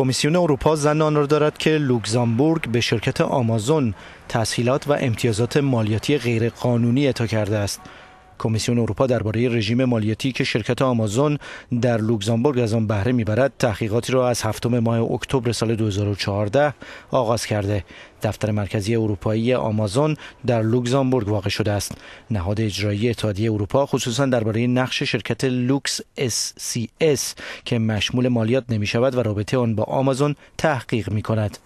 کمیسیون اروپا زنان را دارد که لوکزامبورگ به شرکت آمازون تسهیلات و امتیازات مالیاتی غیرقانونی اعطا کرده است کمیسیون اروپا درباره رژیم مالیاتی که شرکت آمازون در لوکزامبورگ از آن بهره میبرد تحقیقاتی را از هفتم ماه اکتبر سال 2014 آغاز کرده دفتر مرکزی اروپایی آمازون در لوکزامبورگ واقع شده است نهاد اجرایی اتحادیه اروپا خصوصا درباره نقش شرکت لوکس اس که مشمول مالیات نمی شود و رابطه آن با آمازون تحقیق می کند